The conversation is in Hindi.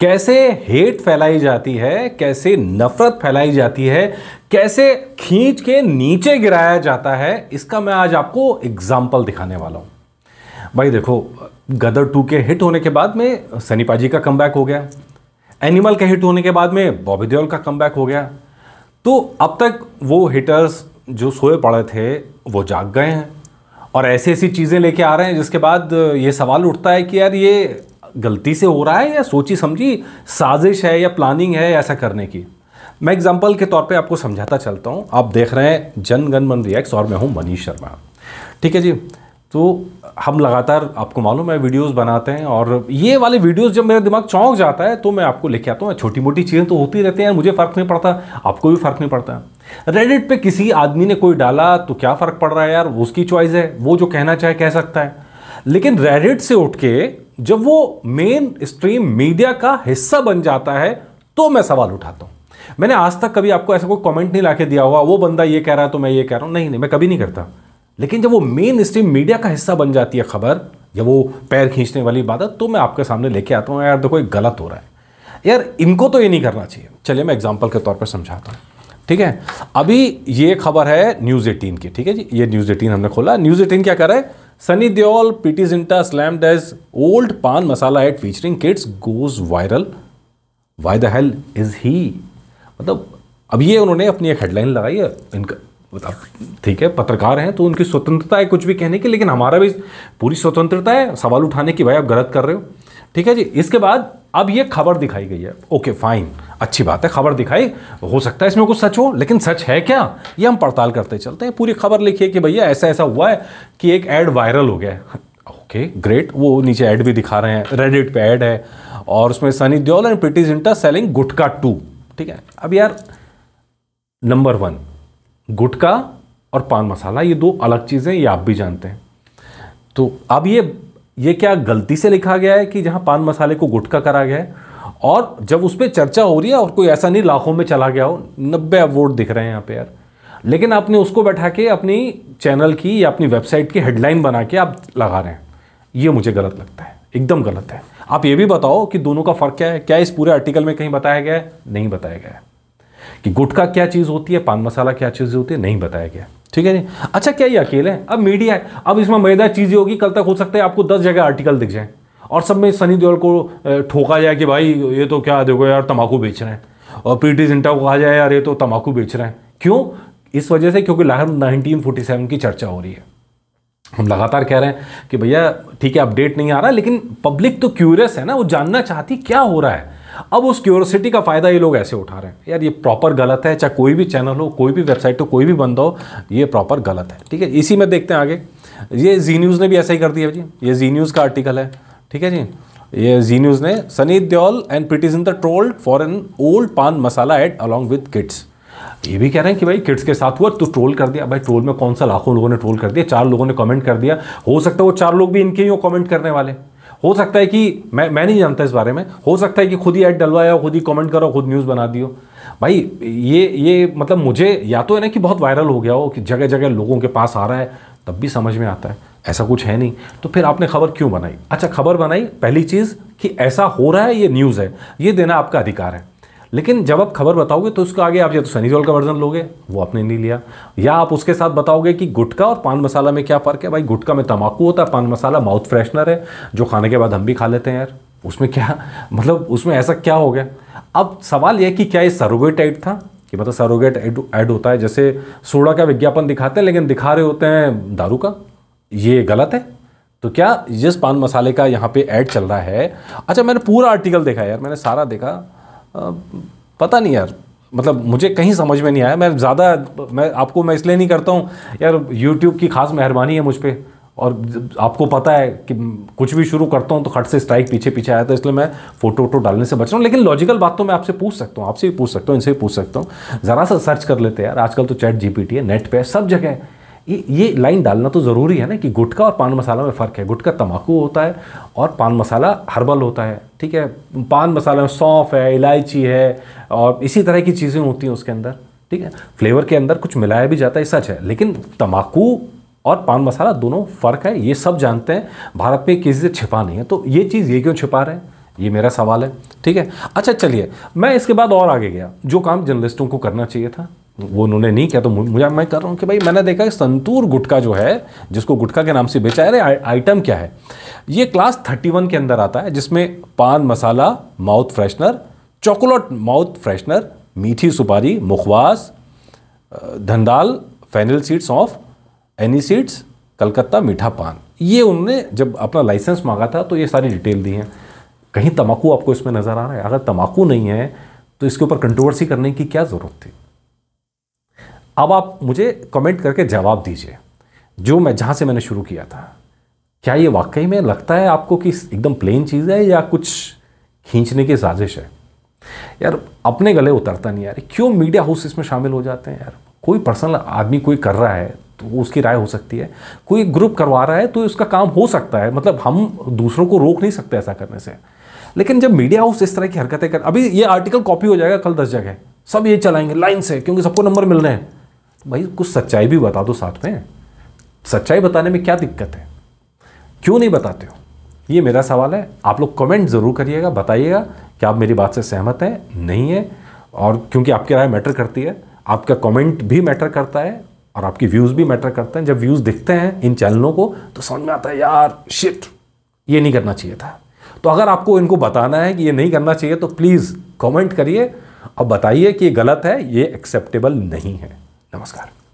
कैसे हेट फैलाई जाती है कैसे नफरत फैलाई जाती है कैसे खींच के नीचे गिराया जाता है इसका मैं आज आपको एग्जाम्पल दिखाने वाला हूँ भाई देखो गदर टू के हिट होने के बाद में सनी पाजी का कम हो गया एनिमल के हिट होने के बाद में बॉबी देओल का कम हो गया तो अब तक वो हिटर्स जो सोए पड़े थे वो जाग गए हैं और ऐसी ऐसी चीज़ें लेके आ रहे हैं जिसके बाद ये सवाल उठता है कि यार ये गलती से हो रहा है या सोची समझी साजिश है या प्लानिंग है ऐसा करने की मैं एग्जाम्पल के तौर पे आपको समझाता चलता हूँ आप देख रहे हैं जन गण मन रिएक्ट्स और मैं हूँ मनीष शर्मा ठीक है जी तो हम लगातार आपको मालूम है वीडियोस बनाते हैं और ये वाले वीडियोस जब मेरा दिमाग चौंक जाता है तो मैं आपको लेके आता हूँ छोटी मोटी चीज़ें तो होती रहती हैं मुझे फ़र्क नहीं पड़ता आपको भी फ़र्क नहीं पड़ता रेडिट पे किसी आदमी ने कोई डाला तो क्या फ़र्क पड़ रहा है यार उसकी चॉइस है वो जो कहना चाहे कह सकता है लेकिन रेडिट से उठ के जब वो मेन स्ट्रीम मीडिया का हिस्सा बन जाता है तो मैं सवाल उठाता हूं मैंने आज तक कभी आपको ऐसा कोई कमेंट नहीं लाके दिया हुआ वो बंदा ये कह रहा है तो मैं ये कह रहा हूं नहीं नहीं मैं कभी नहीं करता लेकिन जब वो मेन स्ट्रीम मीडिया का हिस्सा बन जाती है खबर या वो पैर खींचने वाली बात है तो मैं आपके सामने लेके आता हूं यार देखो ये गलत हो रहा है यार इनको तो ये नहीं करना चाहिए चलिए मैं एग्जाम्पल के तौर पर समझाता हूँ ठीक है अभी ये खबर है न्यूज़ एटीन की ठीक है जी ये न्यूज़ एटीन हमने खोला न्यूज़ एटीन क्या कर रहा है Sunny Deol Preity Zinta slammed as old pan masala ad featuring kids goes viral why the hell is he मतलब अब ये उन्होंने अपनी एक हेडलाइन लगाई है इनका मतलब ठीक है पत्रकार हैं तो उनकी स्वतंत्रता है कुछ भी कहने की लेकिन हमारा भी पूरी स्वतंत्रता है सवाल उठाने की भाई आप गलत कर रहे हो ठीक है जी इसके बाद अब ये खबर दिखाई गई है ओके फाइन अच्छी बात है खबर दिखाई हो सकता है इसमें कुछ सच हो लेकिन सच है क्या ये हम पड़ताल करते चलते हैं पूरी खबर लिखिए कि भैया ऐसा ऐसा हुआ है कि एक ऐड वायरल हो गया है ओके ग्रेट वो नीचे ऐड भी दिखा रहे हैं रेडिट पे ऐड है और उसमें Sunny Deol and Preity Zinta selling gutka too ठीक है अब यार नंबर वन गुटका और पान मसाला ये दो अलग चीज़ें ये आप भी जानते हैं तो अब ये ये क्या गलती से लिखा गया है कि जहाँ पान मसाले को गुटखा करा गया है और जब उस पर चर्चा हो रही है और कोई ऐसा नहीं लाखों में चला गया हो नब्बे वोट दिख रहे हैं यहाँ पे यार लेकिन आपने उसको बैठा के अपनी चैनल की या अपनी वेबसाइट की हेडलाइन बना के आप लगा रहे हैं ये मुझे गलत लगता है एकदम गलत है आप ये भी बताओ कि दोनों का फ़र्क क्या है क्या इस पूरे आर्टिकल में कहीं बताया गया है नहीं बताया गया है कि गुटखा क्या चीज़ होती है पान मसाला क्या चीज़ होती है नहीं बताया गया ठीक है जी अच्छा क्या ये अकेले है अब मीडिया है अब इसमें मजेदार ये होगी कल तक हो सकता है आपको दस जगह आर्टिकल दिख जाए और सब में सनी देओल को ठोका जाए कि भाई ये तो क्या देखो यार तम्बाकू बेच रहे हैं और पीटी जिंटा को कहा जाए यार ये तो तम्बाकू बेच रहे हैं क्यों इस वजह से क्योंकि लाहौर 1947 की चर्चा हो रही है हम लगातार कह रहे हैं कि भैया ठीक है अपडेट नहीं आ रहा लेकिन पब्लिक तो क्यूरियस है ना वो जानना चाहती क्या हो रहा है अब उस क्यूरोसिटी का फ़ायदा ये लोग ऐसे उठा रहे हैं यार ये प्रॉपर गलत है चाहे कोई भी चैनल हो कोई भी वेबसाइट हो कोई भी बंदा हो ये प्रॉपर गलत है ठीक है इसी में देखते हैं आगे ये जी न्यूज़ ने भी ऐसा ही कर दिया जी ये जी न्यूज़ का आर्टिकल है ठीक है जी ये जी न्यूज़ ने Sunny Deol and Preity in the trolled for an old pan masala ad along with kids ये भी कह रहे हैं कि भाई किड्स के साथ हुआ तो ट्रोल कर दिया भाई ट्रोल में कौन सा लाखों लोगों ने ट्रोल कर दिया चार लोगों ने कमेंट कर दिया हो सकता है वो चार लोग भी इनके ही हो कमेंट करने वाले हो सकता है कि मैं मैं नहीं जानता इस बारे में हो सकता है कि खुद ही ऐड डलवाया हो खुद ही कमेंट करो खुद न्यूज़ बना दियो भाई ये ये मतलब मुझे या तो है ना कि बहुत वायरल हो गया हो कि जगह जगह लोगों के पास आ रहा है तब भी समझ में आता है ऐसा कुछ है नहीं तो फिर आपने खबर क्यों बनाई अच्छा खबर बनाई पहली चीज़ कि ऐसा हो रहा है ये न्यूज़ है ये देना आपका अधिकार है लेकिन जब आप खबर बताओगे तो उसके आगे आप या तो सनी देओल का वर्जन लोगे वो आपने नहीं लिया या आप उसके साथ बताओगे कि गुटखा और पान मसाला में क्या फ़र्क है भाई गुटखा में तम्बाकू होता है पान मसाला माउथ फ्रेशनर है जो खाने के बाद हम भी खा लेते हैं यार उसमें क्या मतलब उसमें ऐसा क्या हो गया अब सवाल यह कि क्या ये सरोगेट एड था कि मतलब सरोगेट ऐड होता है जैसे सोडा का विज्ञापन दिखाते हैं लेकिन दिखा रहे होते हैं दारू का ये गलत है तो क्या जिस पान मसाले का यहाँ पे ऐड चल रहा है अच्छा मैंने पूरा आर्टिकल देखा यार मैंने सारा देखा पता नहीं यार मतलब मुझे कहीं समझ में नहीं आया मैं ज़्यादा मैं आपको मैं इसलिए नहीं करता हूँ यार यूट्यूब की खास मेहरबानी है मुझ पर और आपको पता है कि कुछ भी शुरू करता हूँ तो खट से स्ट्राइक पीछे पीछे आया तो इसलिए मैं फोटो वोटो डालने से बच रहा हूँ लेकिन लॉजिकल बात तो मैं आपसे पूछ सकता हूँ आपसे भी पूछ सकता हूँ इनसे भी पूछ सकता हूँ ज़रा सा सर्च कर लेते हैं यार आजकल तो चैट जी है नेट पे सब जगह है ये लाइन डालना तो ज़रूरी है ना कि गुटखा और पान मसाला में फ़र्क है गुटखा तम्बाकू होता है और पान मसाला हर्बल होता है ठीक है पान मसाला में सौंफ है इलायची है और इसी तरह की चीज़ें होती हैं उसके अंदर ठीक है फ्लेवर के अंदर कुछ मिलाया भी जाता है सच है लेकिन तम्बाकू और पान मसाला दोनों फ़र्क है ये सब जानते हैं भारत में किसी से छिपा नहीं है तो ये चीज़ ये क्यों छिपा रहे हैं ये मेरा सवाल है ठीक है अच्छा चलिए मैं इसके बाद और आगे गया जो काम जर्नलिस्टों को करना चाहिए था वो उन्होंने नहीं किया तो मुझे मैं कर रहा हूँ कि भाई मैंने देखा कि संतूर गुटका जो है जिसको गुटका के नाम से बेचा है अरे आइटम क्या है ये क्लास थर्टी वन के अंदर आता है जिसमें pan masala mouth freshener chocolate mouth freshener मीठी सुपारी मुखवास धंदाल fennel seeds of any seeds Calcutta मीठा पान ये उन्होंने जब अपना लाइसेंस मांगा था तो ये सारी डिटेल दी है कहीं तम्बाकू आपको इसमें नज़र आ रहा है अगर तम्बाकू नहीं है तो इसके ऊपर कंट्रोवर्सी करने की क्या ज़रूरत थी अब आप मुझे कमेंट करके जवाब दीजिए जो मैं जहाँ से मैंने शुरू किया था क्या ये वाकई में लगता है आपको कि एकदम प्लेन चीज़ है या कुछ खींचने की साजिश है यार अपने गले उतरता नहीं यार क्यों मीडिया हाउस इसमें शामिल हो जाते हैं यार कोई पर्सनल आदमी कोई कर रहा है तो उसकी राय हो सकती है कोई ग्रुप करवा रहा है तो उसका काम हो सकता है मतलब हम दूसरों को रोक नहीं सकते ऐसा करने से लेकिन जब मीडिया हाउस इस तरह की हरकतें कर अभी ये आर्टिकल कॉपी हो जाएगा कल दस जगह सब ये चलाएंगे लाइन से क्योंकि सबको नंबर मिल रहे हैं भाई कुछ सच्चाई भी बता दो साथ में सच्चाई बताने में क्या दिक्कत है क्यों नहीं बताते हो ये मेरा सवाल है आप लोग कमेंट ज़रूर करिएगा बताइएगा कि आप मेरी बात से सहमत हैं नहीं है और क्योंकि आपकी राय मैटर करती है आपका कमेंट भी मैटर करता है और आपकी व्यूज़ भी मैटर करते हैं जब व्यूज़ दिखते हैं इन चैनलों को तो समझ में आता है यार शिट ये नहीं करना चाहिए था तो अगर आपको इनको बताना है कि ये नहीं करना चाहिए तो प्लीज़ कमेंट करिए और बताइए कि ये गलत है ये एक्सेप्टेबल नहीं है नमस्कार